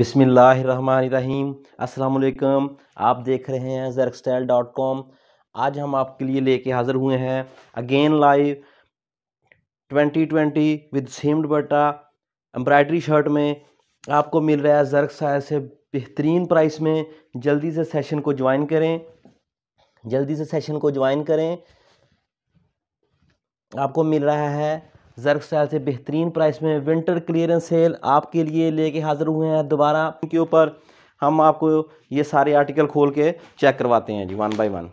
बिसमीम् अस्सलाम आप देख रहे हैं जरक्सटाइल डॉट कॉम आज हम आपके लिए लेके हाज़िर हुए हैं again live 2020 with same dupatta embroidery shirt में आपको मिल रहा है जरक्साइल से बेहतरीन प्राइस में जल्दी से सेशन को ज्वाइन करें जल्दी से सेशन को ज्वाइन करें आपको मिल रहा है जर्क स्टाइल से बेहतरीन प्राइस में विंटर क्लियरेंस सेल आपके लिए लेके हाज़िर हुए हैं दोबारा इनके ऊपर हम आपको ये सारे आर्टिकल खोल के चेक करवाते हैं जी वन बाई वन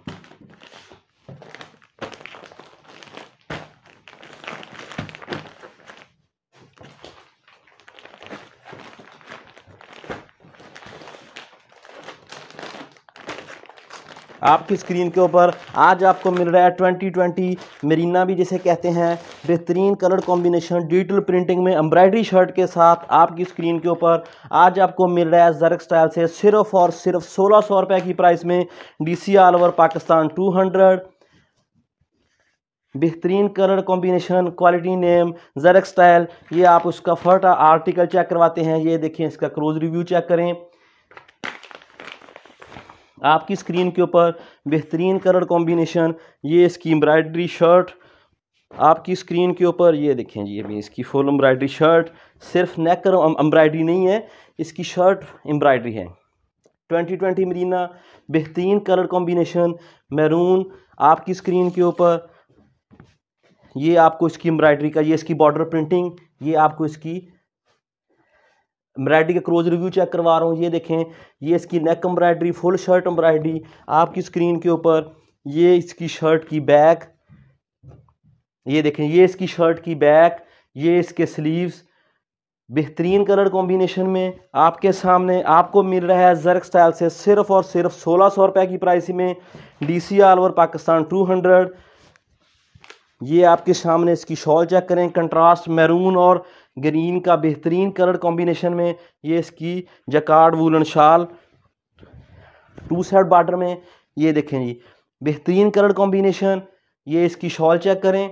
आपकी स्क्रीन के ऊपर आज आपको मिल रहा है ट्वेंटी ट्वेंटी मरीना भी जिसे कहते हैं बेहतरीन कलर कॉम्बिनेशन डिजिटल प्रिंटिंग में एम्ब्रॉयडरी शर्ट के साथ आपकी स्क्रीन के ऊपर आज आपको मिल रहा है जरक स्टाइल से सिर्फ और सिर्फ सोलह सौ रुपये की प्राइस में D C all over Pakistan two hundred बेहतरीन कलर कॉम्बिनेशन क्वालिटी नेम जरक स्टाइल ये आप उसका फर्ट आर्टिकल चेक करवाते हैं ये देखिए इसका क्लोज रिव्यू चेक करें आपकी स्क्रीन के ऊपर बेहतरीन कलर कॉम्बिनेशन ये इसकी एम्ब्रायड्री शर्ट आपकी स्क्रीन के ऊपर ये देखें जी अभी इसकी फुल एम्ब्रायड्री शर्ट सिर्फ नेक एम्ब्रायड्री नहीं है इसकी शर्ट एम्ब्रायड्री है ट्वेंटी ट्वेंटी मरीना बेहतरीन कलर कॉम्बिनेशन मैरून आपकी स्क्रीन के ऊपर ये आपको इसकी एम्ब्रायड्री का ये इसकी बॉर्डर प्रिंटिंग ये आपको इसकी एम्ब्रायड्री का क्रोज रिव्यू चेक करवा रहा हूँ ये देखें ये इसकी neck embroidery full shirt embroidery आपकी स्क्रीन के ऊपर ये इसकी शर्ट की बैक ये देखें ये इसकी शर्ट की बैक ये इसके स्लीव्स बेहतरीन कलर कॉम्बिनेशन में आपके सामने आपको मिल रहा है जर्क स्टाइल से सिर्फ और सिर्फ सोलह सौ रुपये की प्राइस में D C all over Pakistan two hundred ये आपके सामने इसकी शॉल चेक करें कंट्रास्ट मैरून और ग्रीन का बेहतरीन कलर कॉम्बिनेशन में ये इसकी jacquard woollen shawl two side border में ये देखें जी बेहतरीन कलर कॉम्बिनेशन ये इसकी शॉल चेक करें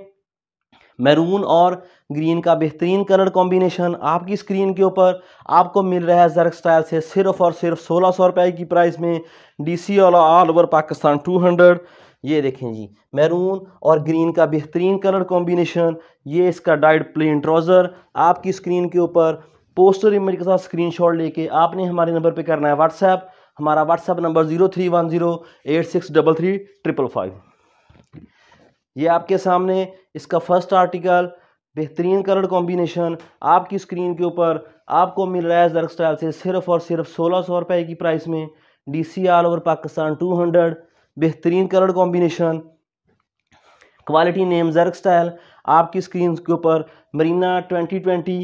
मैरून और ग्रीन का बेहतरीन कलर कॉम्बिनेशन आपकी स्क्रीन के ऊपर आपको मिल रहा है जरक स्टाइल से सिर्फ और सिर्फ सोलह सौ रुपये की प्राइस में DC all all over Pakistan two hundred ये देखें जी मैरून और ग्रीन का बेहतरीन कलर कॉम्बिनेशन ये इसका डाइड प्लेन ट्राउज़र आपकी स्क्रीन के ऊपर पोस्टर इमेज के साथ शॉट लेके आपने हमारे नंबर पर करना है व्हाट्सएप हमारा WhatsApp number zero three one zero eight six double three triple five ये आपके सामने इसका फर्स्ट आर्टिकल बेहतरीन कलर कॉम्बिनेशन आपकी स्क्रीन के ऊपर आपको मिल रहा है जर्क स्टाइल से सिर्फ और सिर्फ सोलह सौ रुपये की प्राइस में DC all over Pakistan two hundred बेहतरीन colour combination quality name jerk style आपकी स्क्रीन के ऊपर मरीना ट्वेंटी ट्वेंटी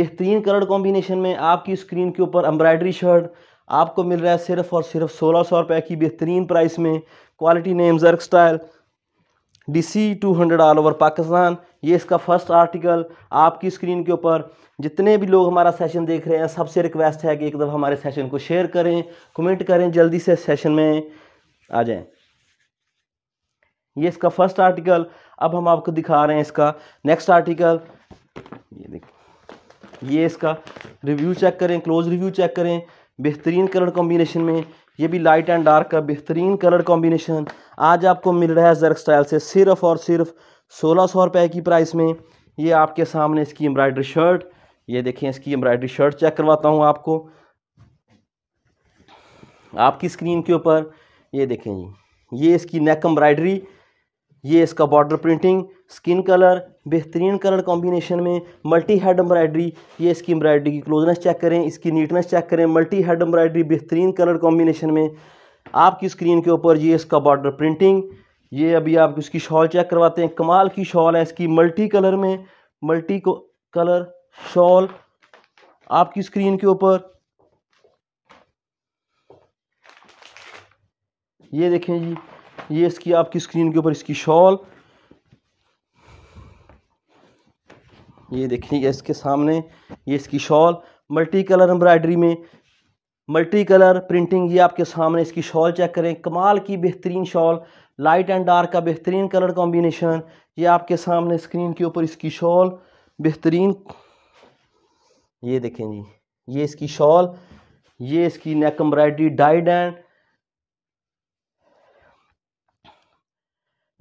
बेहतरीन कलर कॉम्बिनेशन में आपकी स्क्रीन के ऊपर एम्ब्रॉयडरी शर्ट आपको मिल रहा है सिर्फ और सिर्फ सोलह सौ रुपए की बेहतरीन प्राइस में quality name jerk style D C two hundred all over Pakistan ये इसका फर्स्ट आर्टिकल आपकी स्क्रीन के ऊपर जितने भी लोग हमारा सेशन देख रहे हैं सबसे रिक्वेस्ट है कि एक दफ़ा हमारे सेशन को शेयर करें कमेंट करें जल्दी से सेशन में आ जाएं ये इसका फर्स्ट आर्टिकल अब हम आपको दिखा रहे हैं इसका नेक्स्ट आर्टिकल ये देख ये इसका रिव्यू चेक करें क्लोज रिव्यू चेक करें बेहतरीन कलर कॉम्बिनेशन में ये भी लाइट एंड डार्क का बेहतरीन कलर कॉम्बिनेशन आज आपको मिल रहा है जर्क स्टाइल से सिर्फ और सिर्फ सोलह सौ रुपये की प्राइस में ये आपके सामने इसकी एम्ब्रॉयडरी शर्ट ये देखें इसकी एम्ब्रॉयडरी शर्ट चेक करवाता हूँ आपको आपकी स्क्रीन के ऊपर ये देखें जी ये इसकी नेक एम्ब्रॉयडरी ये इसका बॉर्डर प्रिंटिंग स्किन कलर बेहतरीन कलर कॉम्बिनेशन में मल्टी हेड एम्ब्रॉयडरी ये इसकी एम्ब्रॉयडरी की क्लोजनेस चेक करें इसकी नीटनेस चेक करें मल्टी हेड एम्ब्रॉयडरी बेहतरीन कलर कॉम्बिनेशन में आपकी स्क्रीन के ऊपर ये इसका बॉर्डर प्रिंटिंग ये अभी आप इसकी शॉल चेक करवाते हैं कमाल की शॉल है इसकी मल्टी कलर में मल्टी को कलर शॉल आपकी स्क्रीन के ऊपर ये देखें जी ये इसकी आपकी स्क्रीन के ऊपर इसकी शॉल ये देखिए इसके सामने ये इसकी शॉल मल्टी कलर एम्ब्रॉयडरी में मल्टी कलर प्रिंटिंग ये आपके सामने इसकी शॉल चेक करें कमाल की बेहतरीन शॉल लाइट एंड डार्क का बेहतरीन कलर कॉम्बिनेशन ये आपके सामने स्क्रीन के ऊपर इसकी शॉल बेहतरीन ये देखें जी ये इसकी शॉल ये इसकी neck embroidery dyed and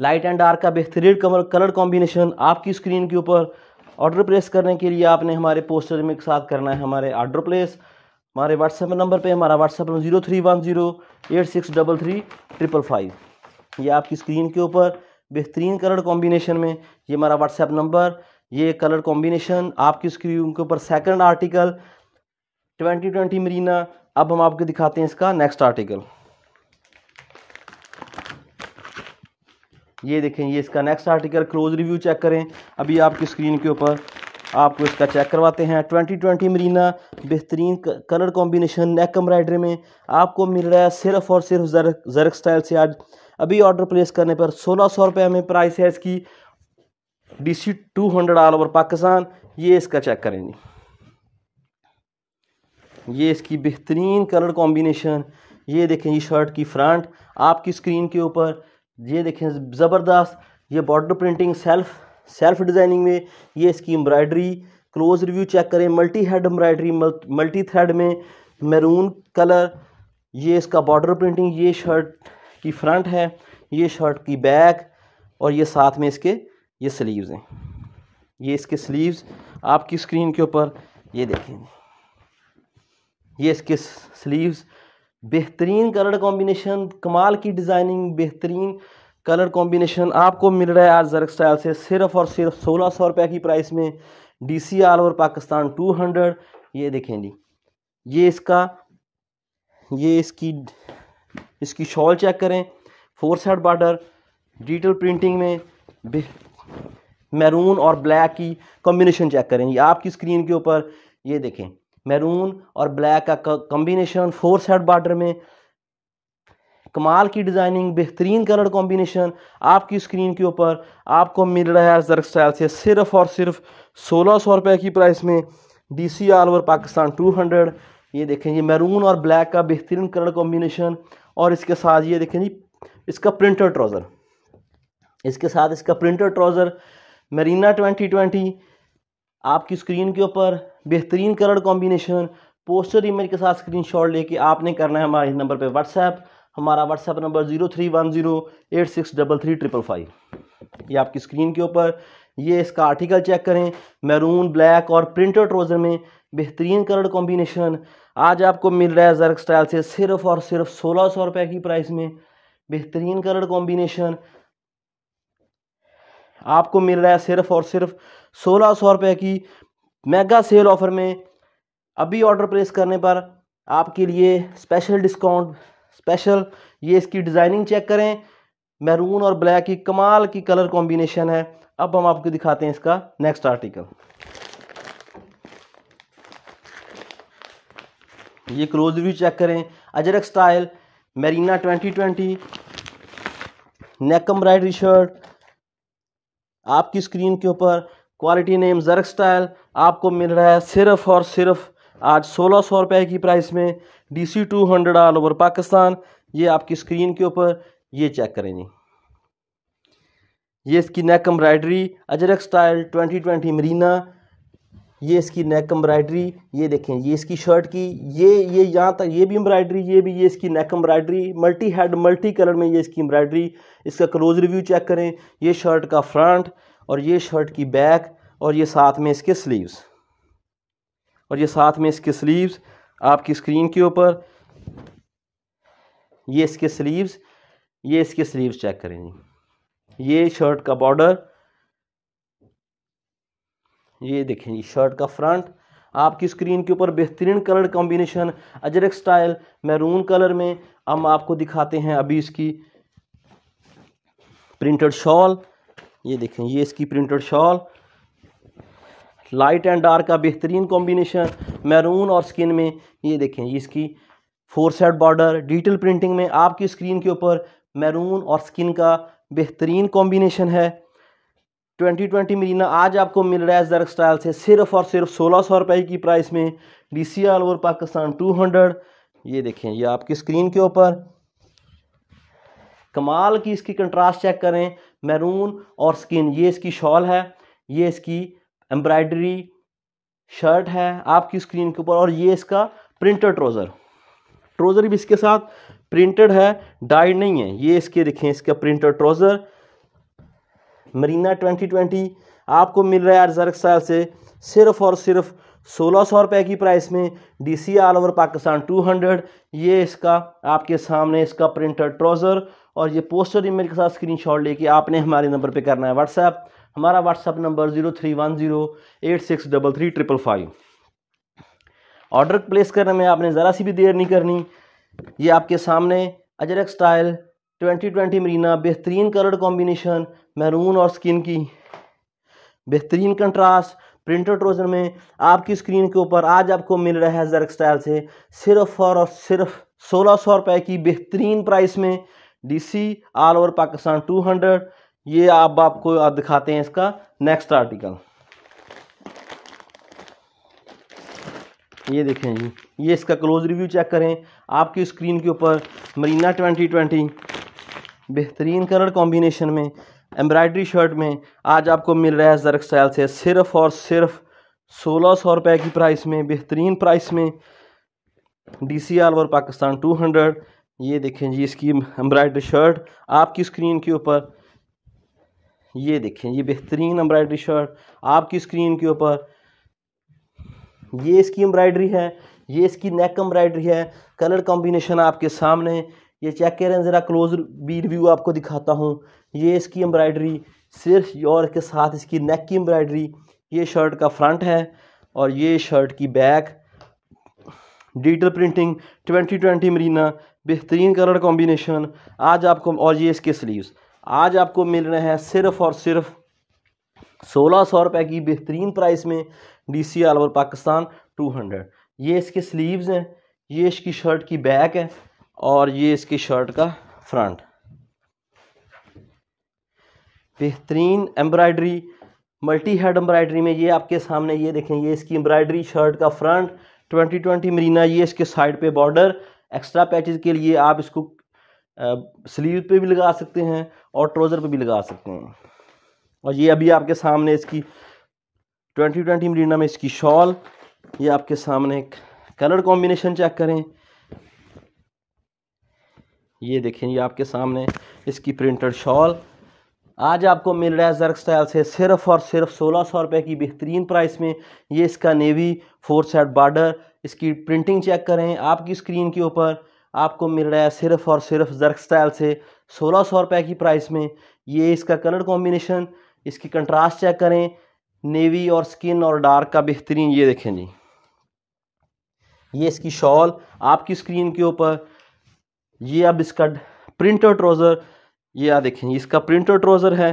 light and dark का बेहतरीन कलर कॉम्बिनेशन आपकी स्क्रीन के ऊपर ऑर्डर प्लेस करने के लिए आपने हमारे पोस्टर में साथ करना है हमारे ऑर्डर प्लेस हमारे व्हाट्सएप नंबर पे हमारा WhatsApp number zero three one zero eight six double three triple five ये आपकी स्क्रीन के ऊपर बेहतरीन कलर कॉम्बिनेशन में ये हमारा व्हाट्सएप नंबर ये कलर कॉम्बिनेशन आपकी स्क्रीन के ऊपर second article twenty twenty Marina अब हम आपको दिखाते हैं इसका नेक्स्ट आर्टिकल ये देखें ये इसका next article close review check करें अभी आपकी स्क्रीन के ऊपर आपको इसका चेक करवाते हैं 2020 मरीना बेहतरीन कलर कॉम्बिनेशन नेक एम्ब्राइडरी में आपको मिल रहा है सिर्फ और सिर्फ जरक जरक स्टाइल से आज अभी ऑर्डर प्लेस करने पर सोलह सौ रुपये में प्राइस है इसकी D C two hundred all over Pakistan ये इसका चेक करें जी ये इसकी बेहतरीन कलर कॉम्बिनेशन ये देखें ये शर्ट की फ्रंट आपकी स्क्रीन के ऊपर ये देखें ज़बरदस्त ये border printing self self designing में ये इसकी एम्ब्रॉयडरी क्लोज रिव्यू चेक करें multi head embroidery multi thread में मैरून कलर ये इसका बॉर्डर प्रिंटिंग ये शर्ट की फ्रंट है ये शर्ट की बैक और ये साथ में इसके ये स्लीव्स हैं ये इसके स्लीव्स आपकी स्क्रीन के ऊपर ये देखें ये इसके स्लीव्स बेहतरीन कलर कॉम्बिनेशन कमाल की डिज़ाइनिंग बेहतरीन कलर कॉम्बिनेशन आपको मिल रहा है आज जरक स्टाइल से सिर्फ और सिर्फ सोलह सौ रुपये की प्राइस में D C all over Pakistan two hundred ये देखें जी ये इसका ये इसकी इसकी शॉल चेक करें four side border digital printing में मैरून और ब्लैक की कॉम्बिनेशन चेक करें ये आपकी स्क्रीन के ऊपर ये देखें मैरून और ब्लैक का कॉम्बिनेशन फोर साइड बॉर्डर में कमाल की डिज़ाइनिंग बेहतरीन कलर कॉम्बिनेशन आपकी स्क्रीन के ऊपर आपको मिल रहा है जर्क स्टाइल से सिर्फ और सिर्फ सोलह सौ रुपये की प्राइस में D C all over Pakistan two hundred ये देखें ये मैरून और ब्लैक का बेहतरीन कलर कॉम्बिनेशन और इसके साथ ये देखें जी इसका प्रिंटर ट्राउज़र इसके साथ इसका printer trouser Marina twenty twenty आपकी स्क्रीन के ऊपर बेहतरीन कलर कॉम्बिनेशन पोस्टर इमेज के साथ शॉट लेके आपने करना है हमारे नंबर पर व्हाट्सएप हमारा WhatsApp number zero three one zero eight six double three triple five ये आपकी स्क्रीन के ऊपर ये इसका आर्टिकल चेक करें मैरून ब्लैक और प्रिंटेड ट्रोज़र में बेहतरीन कलर कॉम्बिनेशन आज आपको मिल रहा है जर्क स्टाइल से सिर्फ और सिर्फ सोलह सौ रुपये की प्राइस में बेहतरीन कलर कॉम्बिनेशन आपको मिल रहा है सिर्फ और सिर्फ सोलह सौ रुपये की मेगा सेल ऑफर में अभी ऑर्डर प्लेस करने पर आपके लिए स्पेशल डिस्काउंट स्पेशल ये इसकी डिज़ाइनिंग चेक करें मैरून और ब्लैक की कमाल की कलर कॉम्बिनेशन है अब हम आपको दिखाते हैं इसका नेक्स्ट आर्टिकल ये क्लोज रिव्यू चेक करें Ajrak style Marina twenty twenty neck embroidery shirt आपकी स्क्रीन के ऊपर क्वालिटी नेम जरक स्टाइल आपको मिल रहा है सिर्फ और सिर्फ आज सोलह सौ रुपये की प्राइस में D C two hundred all over Pakistan ये आपकी स्क्रीन के ऊपर ये चेक करें जी ये इसकी neck embroidery Ajrak style twenty twenty Marina ये इसकी नेक एम्ब्रायड्री ये देखें ये इसकी शर्ट की ये ये यहाँ तक ये भी एम्ब्रायड्री ये भी ये इसकी neck embroidery multi head multi colour में ये इसकी एम्ब्रायड्री इसका क्लोज रिव्यू चेक करें ये शर्ट का फ्रंट और ये शर्ट की बैक और ये साथ में इसके स्लीव्स और ये साथ में इसके स्लीव्स आपकी स्क्रीन के ऊपर ये इसके स्लीव्स ये इसके स्लीव्स चेक करें जी ये शर्ट का बॉर्डर ये देखें जी शर्ट का फ्रंट आपकी स्क्रीन के ऊपर बेहतरीन colour combination Ajrak style maroon colour में हम आपको दिखाते हैं अभी इसकी प्रिंटेड शॉल ये देखें ये इसकी printed shawl light and dark का बेहतरीन कॉम्बिनेशन मैरून और स्किन में ये देखें इसकी four set border digital printing में आपकी स्क्रीन के ऊपर मैरून और स्किन का बेहतरीन कॉम्बिनेशन है 2020 मरीना आज आपको मिल रहा है जर्क स्टाइल से सिर्फ और सिर्फ सोलह सौ रुपये की प्राइस में D C all over Pakistan 200 ये देखें ये आपकी स्क्रीन के ऊपर कमाल की इसकी कंट्रास्ट चेक करें मैरून और स्किन ये इसकी शॉल है ये इसकी एम्ब्रायडरी शर्ट है आपकी स्क्रीन के ऊपर और ये इसका प्रिंटेड ट्रोज़र ट्रोज़र भी इसके साथ प्रिंटेड है डाइड नहीं है ये इसके देखें इसका printed trouser Marina twenty twenty आपको मिल रहा है जरक साल से सिर्फ और सिर्फ सोलह सौ रुपये की प्राइस में DC all over Pakistan two hundred ये इसका आपके सामने इसका प्रिंटेड ट्रोज़र और ये पोस्टर इमेज के साथ शॉट लेके आपने हमारे नंबर पर करना है व्हाट्सएप हमारा WhatsApp number zero three one zero eight six double three triple five order place करने में आपने ज़रा सी भी देर नहीं करनी ये आपके सामने Ajrak style twenty twenty Marina बेहतरीन कलर कॉम्बिनेशन महरून और स्किन की बेहतरीन कंट्रास्ट प्रिंटर ट्रोज़र में आपकी स्क्रीन के ऊपर आज आपको मिल रहा है जरक स्टाइल से सिर्फ और सिर्फ सोलह सौ रुपये की बेहतरीन प्राइस में DC all over Pakistan two hundred ये आप आपको दिखाते हैं इसका नेक्स्ट आर्टिकल ये देखें जी ये इसका क्लोज रिव्यू चेक करें आपकी स्क्रीन के ऊपर मरीना ट्वेंटी ट्वेंटी बेहतरीन कलर कॉम्बिनेशन में एम्ब्रॉयडरी शर्ट में आज आपको मिल रहा है जरक स्टाइल से सिर्फ और सिर्फ सोलह सौ रुपये की प्राइस में बेहतरीन प्राइस में डी सी आल और पाकिस्तान टू हंड्रेड ये देखें जी इसकी एम्ब्रॉयडरी शर्ट आपकी स्क्रीन के ऊपर ये देखें ये बेहतरीन एम्ब्रॉयडरी शर्ट आपकी स्क्रीन के ऊपर ये इसकी एम्ब्रॉयडरी है ये इसकी नेक एम्ब्रॉयडरी है कलर कॉम्बिनेशन आपके सामने ये चेक करें ज़रा क्लोज भी रिव्यू आपको दिखाता हूँ ये इसकी एम्ब्रॉयडरी सिर्फ और के साथ इसकी नेक की एम्ब्रॉयडरी ये शर्ट का फ्रंट है और ये शर्ट की back digital printing twenty twenty Marina बेहतरीन कलर कॉम्बिनेशन आज आपको और ये इसके स्लीव्स आज आपको मिल रहे हैं सिर्फ और सिर्फ सोलह सौ रुपये की बेहतरीन प्राइस में D C all over Pakistan two hundred ये इसके स्लीव्स हैं ये इसकी शर्ट की बैक है और ये इसकी शर्ट का फ्रंट बेहतरीन एम्ब्रॉयडरी मल्टी हेड एम्ब्रॉयडरी में ये आपके सामने ये देखें ये इसकी एम्ब्रॉयडरी शर्ट का फ्रंट ट्वेंटी ट्वेंटी मरीना ये इसके साइड पे बॉर्डर एक्स्ट्रा पैचेज के लिए आप इसको स्लीव पे भी लगा सकते हैं और ट्रोज़र पे भी लगा सकते हैं और ये अभी आपके सामने इसकी ट्वेंटी ट्वेंटी मरीना में इसकी शॉल ये आपके सामने कलर कॉम्बिनेशन चेक करें ये देखें ये आपके सामने इसकी प्रिंटेड शॉल आज आपको मिल रहा है जर्क स्टाइल से सिर्फ और सिर्फ सोलह सौ रुपये की बेहतरीन प्राइस में ये इसका नेवी फोर सेट बॉर्डर इसकी प्रिंटिंग चेक करें आपकी स्क्रीन के ऊपर आपको मिल रहा है सिर्फ और सिर्फ जर्क स्टाइल से सोलह सौ रुपये की प्राइस में ये इसका कलर कॉम्बिनेशन इसकी कंट्रास्ट चेक करें नेवी और स्किन और डार्क का बेहतरीन ये देखें जी ये इसकी शॉल आपकी स्क्रीन के ऊपर ये अब इसका प्रिंटर ट्रोज़र ये आप देखें इसका प्रिंटर ट्रोज़र है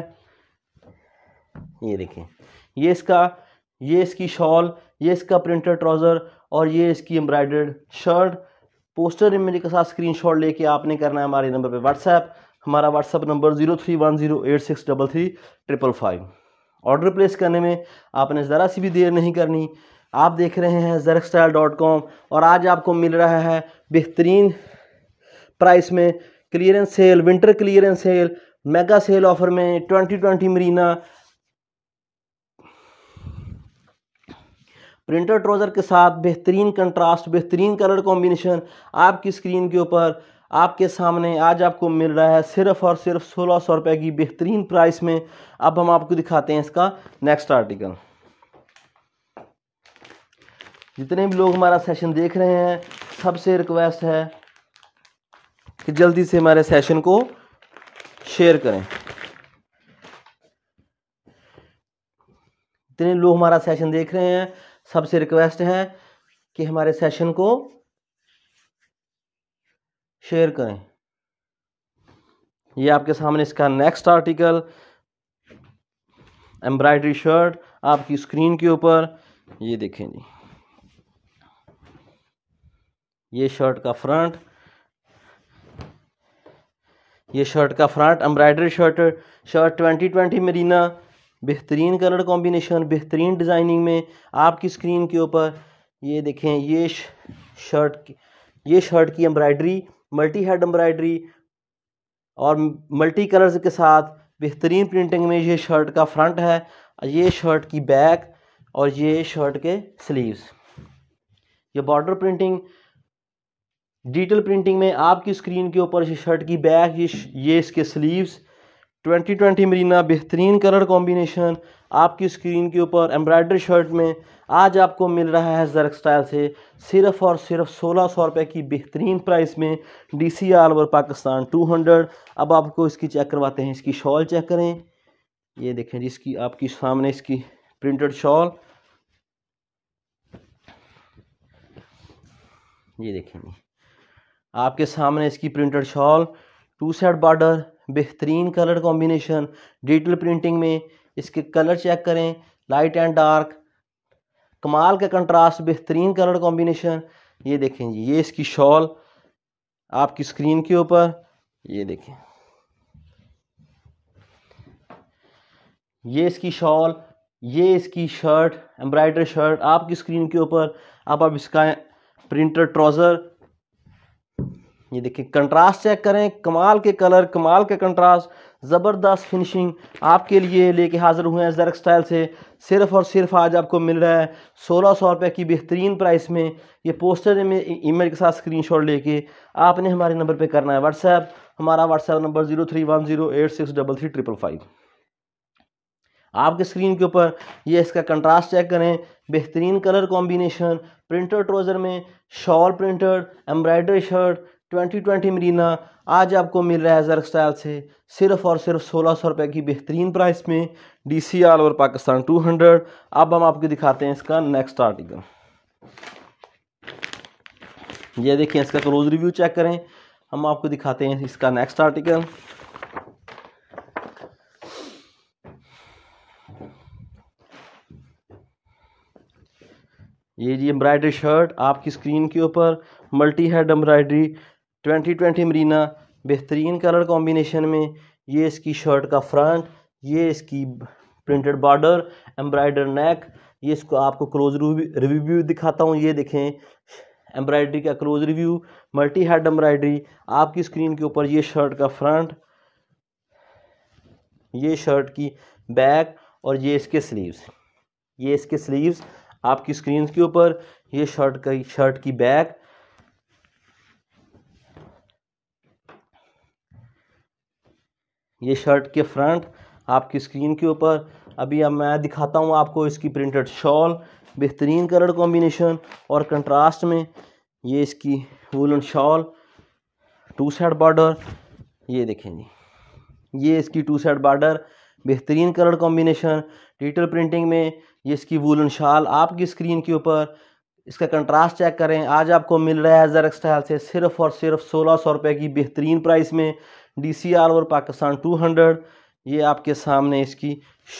ये देखें ये इसका ये इसकी शॉल ये इसका प्रिंटर ट्रोजर और ये इसकी एम्ब्रॉयडर्ड शर्ट पोस्टर इमेज के साथ स्क्रीनशॉट लेके आपने करना है हमारे नंबर पे व्हाट्सएप हमारा WhatsApp number zero three one zero eight six double three triple five order place करने में आपने ज़रा सी भी देर नहीं करनी आप देख रहे हैं जरक स्टाइल डॉट कॉम और आज आपको मिल रहा है बेहतरीन प्राइस में clearance sale winter clearance sale mega sale offer में twenty twenty marina printer trouser के साथ बेहतरीन कंट्रास्ट बेहतरीन कलर कॉम्बिनेशन आपकी स्क्रीन के ऊपर आपके सामने आज आपको मिल रहा है सिर्फ और सिर्फ सोलह सौ रुपये की बेहतरीन प्राइस में अब हम आपको दिखाते हैं इसका नेक्स्ट आर्टिकल जितने भी लोग हमारा सेशन देख रहे हैं सबसे रिक्वेस्ट है कि जल्दी से हमारे सेशन को शेयर करें जितने लोग हमारा सेशन देख रहे हैं सबसे रिक्वेस्ट है कि हमारे सेशन को शेयर करें यह आपके सामने इसका नेक्स्ट आर्टिकल एम्ब्रॉयडरी शर्ट आपकी स्क्रीन के ऊपर ये देखें जी ये शर्ट का फ्रंट ये शर्ट का front embroidery shirt shirt twenty twenty Marina बेहतरीन कलर कॉम्बिनेशन बेहतरीन डिज़ाइनिंग में आपकी स्क्रीन के ऊपर ये देखें ये शर्ट ये शर्ट की एम्ब्रॉयडरी मल्टी हेड एम्ब्रॉयडरी और मल्टी कलर्स के साथ बेहतरीन प्रिंटिंग में ये शर्ट का फ्रंट है ये शर्ट की बैक और ये शर्ट के स्लीव्स ये बॉर्डर प्रिंटिंग डिजिटल प्रिंटिंग में आपकी स्क्रीन के ऊपर ये शर्ट की बैक ये ये इसके स्लीव्स ट्वेंटी ट्वेंटी मरीना बेहतरीन कलर कॉम्बिनेशन आपकी स्क्रीन के ऊपर एम्ब्रॉयडरी शर्ट में आज आपको मिल रहा है जरक स्टाइल से सिर्फ और सिर्फ सोलह सौ रुपये की बेहतरीन प्राइस में D C all over Pakistan two hundred अब आपको इसकी चेक करवाते हैं इसकी शॉल चेक करें ये देखें जी इसकी आपकी सामने इसकी प्रिंटेड शॉल ये देखें आपके सामने इसकी printed shawl two set border बेहतरीन कलर कॉम्बिनेशन डिजिटल प्रिंटिंग में इसके कलर चेक करें लाइट एंड डार्क कमाल का कंट्रास्ट बेहतरीन कलर कॉम्बिनेशन ये देखें जी ये इसकी शॉल आपकी स्क्रीन के ऊपर ये देखें ये इसकी शॉल ये इसकी शर्ट एम्ब्रॉयडर शर्ट आपकी स्क्रीन के ऊपर आप अब इसका प्रिंटर ट्राउज़र ये देखिए कंट्रास्ट चेक करें कमाल के कलर कमाल के कंट्रास्ट ज़बरदस्त फिनिशिंग आपके लिए लेके हाज़िर हुए हैं जरक स्टाइल से सिर्फ और सिर्फ आज आपको मिल रहा है सोलह सौ रुपये की बेहतरीन प्राइस में ये पोस्टर में इमेज के साथ स्क्रीनशॉट लेके आपने हमारे नंबर पे करना है व्हाट्सएप हमारा WhatsApp number zero three one zero eight six double three triple five आपके स्क्रीन के ऊपर ये इसका कंट्रास्ट चेक करें बेहतरीन कलर कॉम्बिनेशन प्रिंटर ट्रोज़र में shawl printer embroidery shirt twenty twenty marina आज आपको मिल रहा है जर्क स्टाइल से सिर्फ और सिर्फ सोलह सौ रुपये की बेहतरीन प्राइस में D C all over Pakistan two hundred अब हम आपको दिखाते हैं इसका नेक्स्ट आर्टिकल ये देखिए इसका क्लोज रिव्यू चेक करें हम आपको दिखाते हैं इसका नेक्स्ट आर्टिकल ये जी एम्ब्रॉयडरी शर्ट आपकी स्क्रीन के ऊपर multi head embroidery twenty twenty Marina बेहतरीन कलर कॉम्बिनेशन में ये इसकी शर्ट का फ्रंट ये इसकी प्रिंटेड बॉर्डर एम्ब्रॉयडर नेक ये इसको आपको क्लोज रिव्यू दिखाता हूँ ये देखें एम्ब्रॉयडरी का close review multi head embroidery आपकी स्क्रीन के ऊपर ये शर्ट का फ्रंट ये शर्ट की बैक और ये इसके स्लीव्स ये इसके स्लीव्स आपकी स्क्रीन के ऊपर ये शर्ट का शर्ट की बैक ये शर्ट के फ्रंट आपकी स्क्रीन के ऊपर अभी अब मैं दिखाता हूँ आपको इसकी प्रिंटेड शॉल बेहतरीन कलर कॉम्बिनेशन और कंट्रास्ट में ये इसकी woollen shawl two side border ये देखें जी ये इसकी टू साइड बॉर्डर बेहतरीन कलर कॉम्बिनेशन डिजिटल प्रिंटिंग में ये इसकी वूलन शॉल आपकी स्क्रीन के ऊपर इसका कंट्रास्ट चेक करें आज आपको मिल रहा है जरक स्टाइल से सिर्फ और सिर्फ सोलह सौ रुपये की बेहतरीन प्राइस में D C all over Pakistan two hundred ये आपके सामने इसकी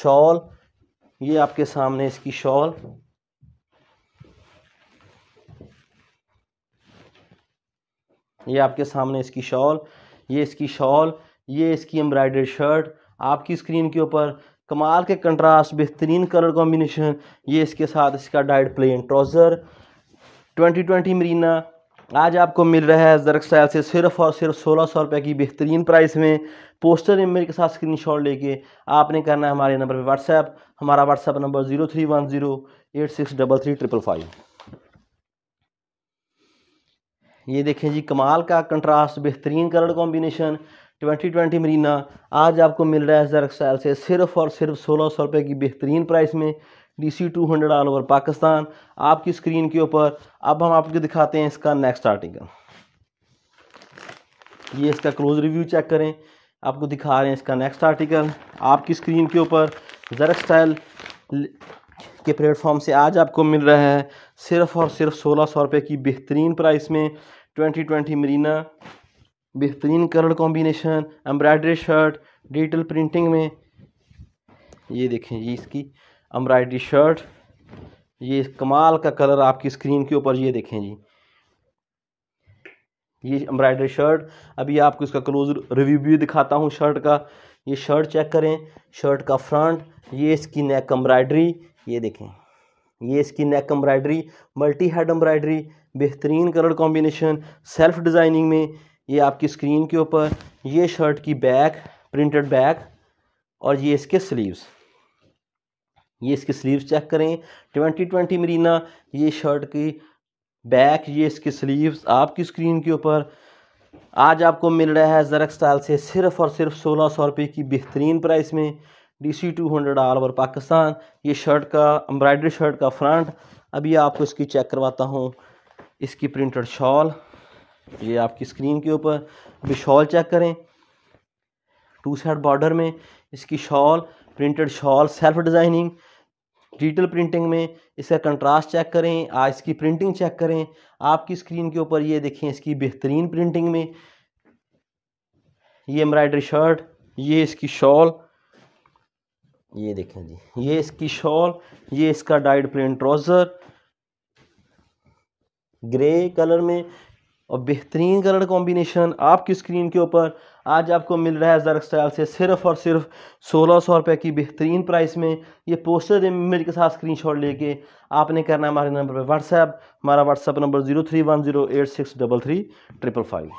शॉल ये आपके सामने इसकी शॉल ये आपके सामने इसकी शॉल ये इसकी शॉल ये इसकी एम्ब्रॉयडर्ड शर्ट आपकी स्क्रीन के ऊपर कमाल के कंट्रास्ट बेहतरीन कलर कॉम्बिनेशन ये इसके साथ इसका डाइड प्लेन ट्राउज़र 2020 मरीना आज आपको मिल रहा है जरक स्टाइल से सिर्फ और सिर्फ सोलह सौ रुपये की बेहतरीन प्राइस में पोस्टर मेरे के साथ स्क्रीन शॉट लेके आपने करना है हमारे नंबर पर व्हाट्सएप हमारा WhatsApp number zero three one zero eight six double three triple five ये देखें जी कमाल का कंट्रास्ट बेहतरीन कलर कॉम्बिनेशन 2020 मरीना आज आपको मिल रहा है जरक स्टाइल से सिर्फ और सिर्फ सोलह सौ रुपये की बेहतरीन प्राइस में D C two hundred all over Pakistan आपकी स्क्रीन के ऊपर अब हम आपको दिखाते हैं इसका नेक्स्ट आर्टिकल ये इसका क्लोज रिव्यू चेक करें आपको दिखा रहे हैं इसका नेक्स्ट आर्टिकल आपकी स्क्रीन के ऊपर जरक स्टाइल के प्लेटफॉर्म से आज आपको मिल रहा है सिर्फ और सिर्फ सोलह सौ रुपये की बेहतरीन प्राइस में ट्वेंटी ट्वेंटी मरीना बेहतरीन colour combination embroidery shirt digital printing में ये देखें जी इसकी अम्ब्रायड्री शर्ट ये कमाल का कलर आपकी स्क्रीन के ऊपर ये देखें जी ये एम्ब्रॉयडरी शर्ट अभी आपको इसका क्लोज रिव्यू भी दिखाता हूँ शर्ट का ये शर्ट चेक करें शर्ट का फ्रंट ये इसकी नेक एम्ब्रॉयडरी ये देखें ये इसकी neck embroidery multi head embroidery बेहतरीन कलर कॉम्बिनेशन सेल्फ डिज़ाइनिंग में ये आपकी स्क्रीन के ऊपर ये शर्ट की बैक प्रिंटेड बैक और ये इसके स्लीव्स ये इसकी स्लीव्स चेक करें ट्वेंटी ट्वेंटी मरीना ये शर्ट की बैक ये इसकी स्लीव्स आपकी स्क्रीन के ऊपर आज आपको मिल रहा है जरक स्टाइल से सिर्फ और सिर्फ सोलह सौ रुपये की बेहतरीन प्राइस में D C two hundred all over Pakistan ये शर्ट का एम्ब्रॉयडरी शर्ट का फ्रंट अभी आपको इसकी चेक करवाता हूँ इसकी प्रिंटेड शॉल ये आपकी स्क्रीन के ऊपर अभी शॉल चेक करें टू साइड बॉर्डर में इसकी shawl printed shawl self designing digital printing में इसका कंट्रास्ट चेक करें आज इसकी प्रिंटिंग चेक करें आपकी स्क्रीन के ऊपर ये देखें इसकी बेहतरीन प्रिंटिंग में ये एम्ब्रॉयडरी शर्ट ये इसकी शॉल ये देखें जी ये इसकी शॉल ये इसका dyed print trouser grey colour में और बेहतरीन कलर कॉम्बिनेशन आपकी स्क्रीन के ऊपर आज आपको मिल रहा है जरक स्टाइल से सिर्फ और सिर्फ सोलह सौ रुपये की बेहतरीन प्राइस में ये पोस्टर इमेज के साथ स्क्रीनशॉट लेके आपने करना है हमारे नंबर पर व्हाट्सएप हमारा WhatsApp number zero three one zero eight six double three triple five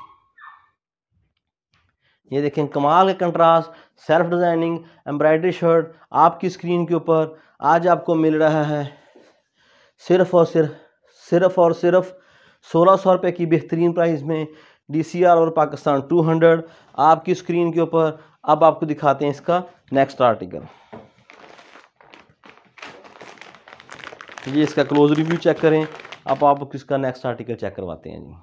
ये देखें कमाल का contrast self designing embroidery shirt आपकी स्क्रीन के ऊपर आज आपको मिल रहा है सिर्फ और सिर्फ सिर्फ और सिर्फ सोलह सौ रुपये की बेहतरीन प्राइस में D C all over Pakistan two hundred आपकी स्क्रीन के ऊपर अब आपको दिखाते हैं इसका नेक्स्ट आर्टिकल ये इसका क्लोज रिव्यू चेक करें अब आप इसका नेक्स्ट आर्टिकल चेक करवाते हैं जी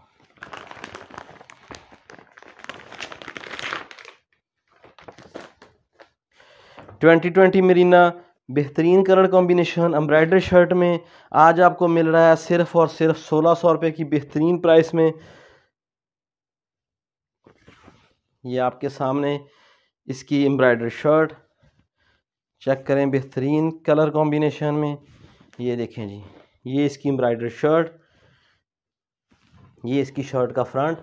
ट्वेंटी ट्वेंटी मरीना बेहतरीन कलर कॉम्बिनेशन एम्ब्रॉयडरी शर्ट में आज आपको मिल रहा है सिर्फ और सिर्फ सोलह सौ रुपये की बेहतरीन प्राइस में ये आपके सामने इसकी एम्ब्रॉयडरी शर्ट चेक करें बेहतरीन कलर कॉम्बिनेशन में ये देखें जी ये इसकी एम्ब्रॉयडरी शर्ट ये इसकी शर्ट का फ्रंट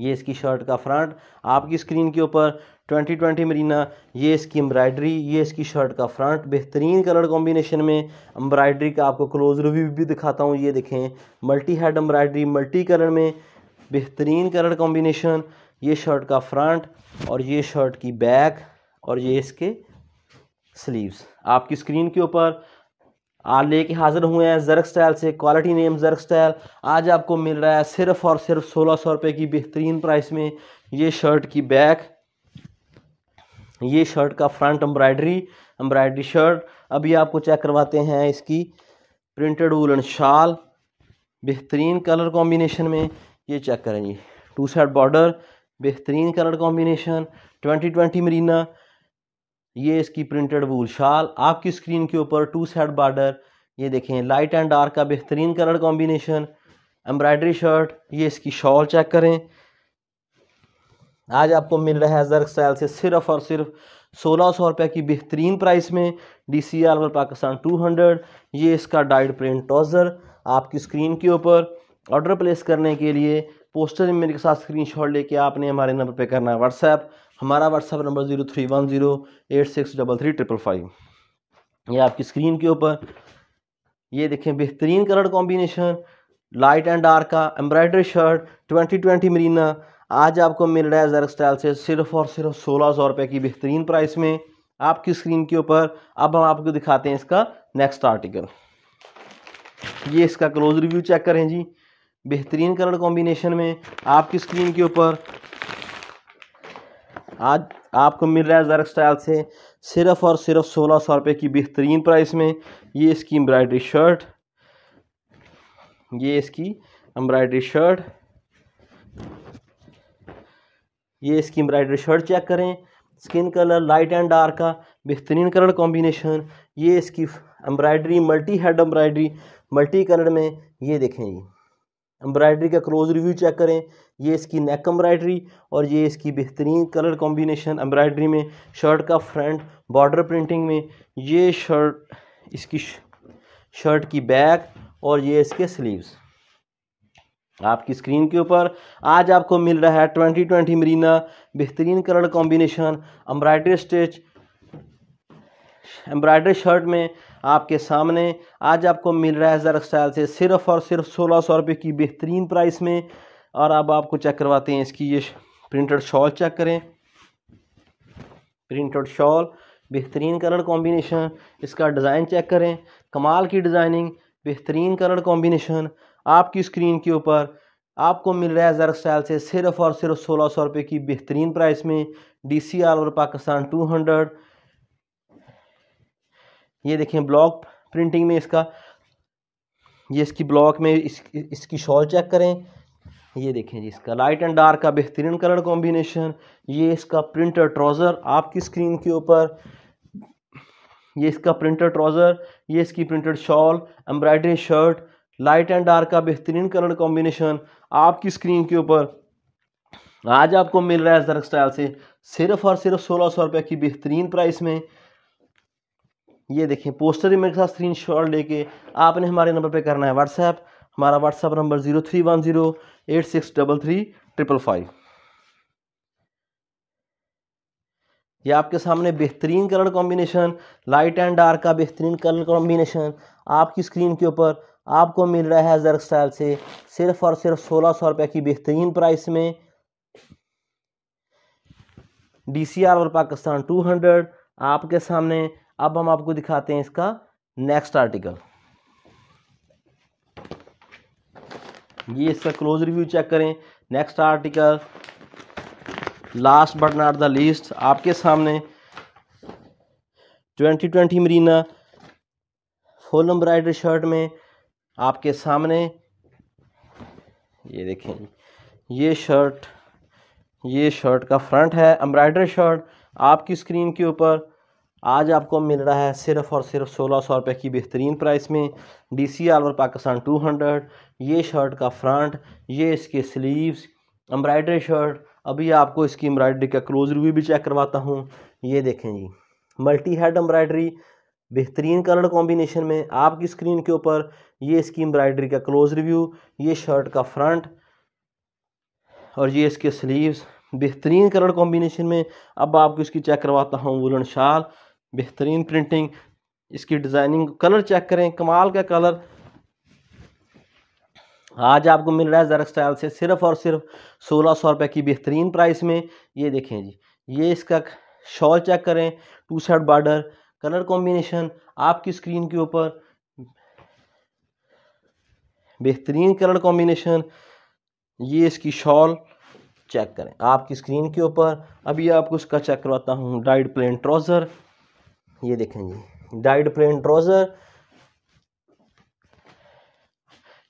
ये इसकी शर्ट का फ्रंट आपकी स्क्रीन के ऊपर ट्वेंटी ट्वेंटी मरीना ये इसकी एम्ब्रायड्री ये इसकी शर्ट का फ्रंट बेहतरीन कलर कॉम्बिनेशन में एम्ब्रायड्री का आपको क्लोज रिव्यू भी दिखाता हूँ ये देखें multi head embroidery multi colour में बेहतरीन कलर कॉम्बिनेशन ये शर्ट का फ्रंट और ये शर्ट की बैक और ये इसके स्लीव्स आपकी स्क्रीन के ऊपर आज लेके हाजिर हुए हैं जर्क स्टाइल से क्वालिटी नेम जर्क स्टाइल आज आपको मिल रहा है सिर्फ और सिर्फ सोलह सौ रुपये की बेहतरीन प्राइस में ये शर्ट की बैक ये शर्ट का फ्रंट एम्ब्रॉयडरी एम्ब्रॉयडरी शर्ट अभी आपको चेक करवाते हैं इसकी प्रिंटेड वूलन शाल बेहतरीन कलर कॉम्बिनेशन में ये चेक करें जी टू साइड बॉर्डर बेहतरीन colour combination twenty twenty Marina ये इसकी प्रिंटेड वूल शाल आपकी स्क्रीन के ऊपर टू साइड बॉर्डर ये देखें लाइट एंड डार्क का बेहतरीन कलर कॉम्बिनेशन एम्ब्रॉयडरी शर्ट ये इसकी शॉल चेक करें आज आपको मिल रहा है जर्क स्टाइल से सिर्फ और सिर्फ सोलह सौ रुपये की बेहतरीन प्राइस में D C all Pakistan two hundred ये इसका डाइड प्रिंट टॉजर आपकी स्क्रीन के ऊपर ऑर्डर प्लेस करने के लिए पोस्टर मेरे के साथ स्क्रीन शॉट लेके आपने हमारे नंबर पर करना है व्हाट्सएप हमारा WhatsApp number zero three one zero eight six double three triple five ये आपकी स्क्रीन के ऊपर ये देखें बेहतरीन colour combination light and dark का embroidery shirt twenty twenty marina आज आपको मिल रहा है जरक स्टाइल से सिर्फ और सिर्फ सोलह सौ रुपये की बेहतरीन प्राइस में आपकी स्क्रीन के ऊपर अब हम आपको दिखाते हैं इसका नेक्स्ट आर्टिकल ये इसका क्लोज रिव्यू चेक करें जी बेहतरीन कलर कॉम्बिनेशन में आपकी स्क्रीन के ऊपर आज आपको मिल रहा है जरक स्टाइल से सिर्फ और सिर्फ सोलह सौ रुपये की बेहतरीन प्राइस में ये इसकी एम्ब्रॉयडरी शर्ट ये इसकी एम्ब्रॉयडरी शर्ट ये इसकी एम्ब्रॉयडरी शर्ट चेक करें skin colour light and dark का बेहतरीन कलर कॉम्बिनेशन ये इसकी embroidery multi head embroidery multi colour में ये देखें जी एम्ब्रायड्री का क्लोज रिव्यू चेक करें ये इसकी नेक एम्ब्रायड्री और ये इसकी बेहतरीन कलर कॉम्बिनेशन एम्ब्रायड्री में शर्ट का फ्रंट बॉर्डर प्रिंटिंग में ये शर्ट इसकी शर्ट की बैक और ये इसके स्लीव्स आपकी स्क्रीन के ऊपर आज आपको मिल रहा है ट्वेंटी ट्वेंटी मरीना बेहतरीन colour combination embroidery stitch embroidery shirt में आपके सामने आज आपको मिल रहा है जरक स्टाइल से सिर्फ और सिर्फ सोलह सौ रुपये की बेहतरीन प्राइस में और अब आपको चेक करवाते हैं इसकी ये प्रिंटेड शॉल चेक करें प्रिंटेड शॉल बेहतरीन कलर कॉम्बिनेशन इसका डिज़ाइन चेक करें कमाल की डिज़ाइनिंग बेहतरीन कलर कॉम्बिनेशन आपकी स्क्रीन के ऊपर आपको मिल रहा है स्टाइल से सिर्फ और सिर्फ सोलह सौ रुपये की बेहतरीन प्राइस में डी सी आल और पाकिस्तान टू हंड्रेड ये देखें ब्लॉक प्रिंटिंग में इसका ये इसकी ब्लॉक में इस, इसकी शॉल चेक करें ये देखें जी इसका लाइट एंड डार्क का बेहतरीन कलर कॉम्बिनेशन ये इसका प्रिंटर ट्राउज़र आपकी स्क्रीन के ऊपर ये इसका प्रिंटर ट्राउज़र ये इसकी printed shawl embroidery shirt light and dark का बेहतरीन कलर कॉम्बिनेशन आपकी स्क्रीन के ऊपर आज आपको मिल रहा है जरक स्टाइल से सिर्फ और सिर्फ सोलह सौ रुपये की बेहतरीन प्राइस में ये देखें पोस्टर मेरे साथ स्क्रीन शॉट लेके आपने हमारे नंबर पे करना है व्हाट्सएप हमारा WhatsApp number zero three one zero eight six double three triple five ये आपके सामने बेहतरीन colour combination light and dark का बेहतरीन कलर कॉम्बिनेशन आपकी स्क्रीन के ऊपर आपको मिल रहा है जर्क स्टाइल से सिर्फ और सिर्फ सोलह सौ रुपये की बेहतरीन प्राइस में D C all over Pakistan two hundred आपके सामने अब हम आपको दिखाते हैं इसका नेक्स्ट आर्टिकल ये इसका क्लोज रिव्यू चेक करें next article last but not the least आपके सामने 2020 मरीना फुल एम्ब्रॉयडरी शर्ट में आपके सामने ये देखें ये शर्ट ये शर्ट का फ्रंट है एम्ब्रॉयडर शर्ट आपकी स्क्रीन के ऊपर आज आपको मिल रहा है सिर्फ़ और सिर्फ सोलह सौ रुपये की बेहतरीन प्राइस में D C all over Pakistan two hundred ये शर्ट का फ्रंट ये इसके स्लीव्स एम्ब्रॉयडर शर्ट अभी आपको इसकी एम्ब्रॉयडरी का क्लोज रिव्यू भी चेक करवाता हूँ ये देखें जी मल्टी हेड एम्ब्रॉयडरी बेहतरीन कलर कॉम्बिनेशन में आपकी स्क्रीन के ऊपर ये इसकी एम्ब्रॉयडरी का क्लोज रिव्यू ये शर्ट का फ्रंट और ये इसके स्लीव्स बेहतरीन कलर कॉम्बिनेशन में अब आपको इसकी चेक करवाता हूँ वुलन शाल बेहतरीन प्रिंटिंग इसकी डिज़ाइनिंग कलर चेक करें कमाल का कलर आज आपको मिल रहा है जरक स्टाइल से सिर्फ और सिर्फ सोलह सौ रुपये की बेहतरीन प्राइस में ये देखें जी ये इसका शॉल चेक करें two side border colour combination आपकी स्क्रीन के ऊपर बेहतरीन कलर कॉम्बिनेशन ये इसकी शॉल चेक करें आपकी स्क्रीन के ऊपर अभी आपको इसका चेक करवाता हूँ डाइड प्लेन ट्राउज़र ये देखें जी डाइड प्लेन ट्राउज़र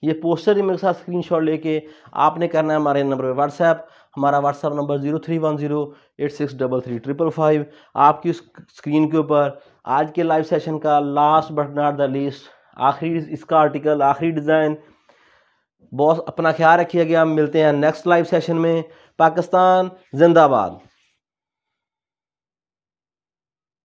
ये पोस्टर ही मेरे साथ स्क्रीनशॉट लेके आपने करना है हमारे नंबर पे व्हाट्सएप हमारा WhatsApp number zero three one zero eight six double three triple five आपकी स्क्रीन के ऊपर आज के लाइव सेशन का last but not the least आखिरी इसका आर्टिकल आखिरी डिज़ाइन बॉस अपना ख्याल रखिएगा मिलते हैं नेक्स्ट लाइव सेशन में पाकिस्तान जिंदाबाद